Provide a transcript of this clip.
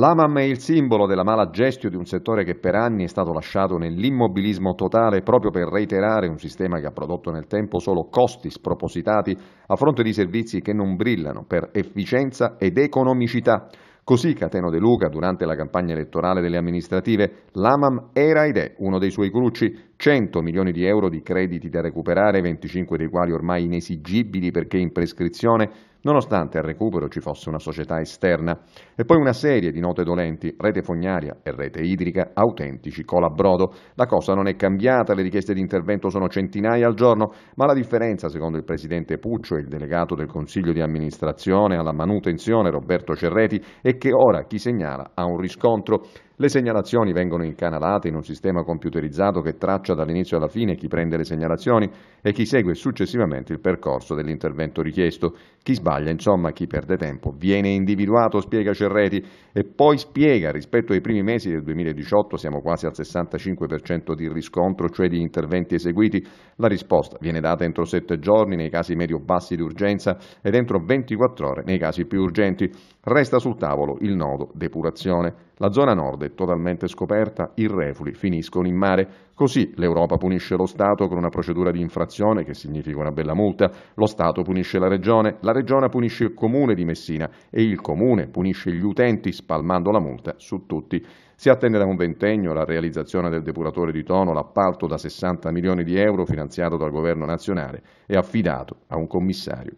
L'AMAM è il simbolo della mala gestio di un settore che per anni è stato lasciato nell'immobilismo totale proprio per reiterare un sistema che ha prodotto nel tempo solo costi spropositati a fronte di servizi che non brillano per efficienza ed economicità. Così Cateno De Luca, durante la campagna elettorale delle amministrative, l'AMAM era ed è uno dei suoi crucci, 100 milioni di euro di crediti da recuperare, 25 dei quali ormai inesigibili perché in prescrizione, nonostante al recupero ci fosse una società esterna. E poi una serie di note dolenti, rete fognaria e rete idrica, autentici colabrodo. La cosa non è cambiata, le richieste di intervento sono centinaia al giorno, ma la differenza, secondo il presidente Puccio e il delegato del Consiglio di amministrazione alla manutenzione Roberto Cerreti, è che ora chi segnala ha un riscontro. Le segnalazioni vengono incanalate in un sistema computerizzato che traccia dall'inizio alla fine chi prende le segnalazioni e chi segue successivamente il percorso dell'intervento richiesto. Chi sbaglia, insomma, chi perde tempo, viene individuato, spiega Cerreti, e poi spiega rispetto ai primi mesi del 2018 siamo quasi al 65% di riscontro, cioè di interventi eseguiti. La risposta viene data entro 7 giorni nei casi medio-bassi di urgenza ed entro 24 ore nei casi più urgenti. Resta sul tavolo il nodo depurazione. La zona nord è totalmente scoperta, i refuli finiscono in mare. Così l'Europa punisce lo Stato con una procedura di infrazione che significa una bella multa, lo Stato punisce la Regione, la Regione punisce il Comune di Messina e il Comune punisce gli utenti spalmando la multa su tutti. Si attende da un ventennio la realizzazione del depuratore di tono, l'appalto da 60 milioni di euro finanziato dal governo nazionale e affidato a un commissario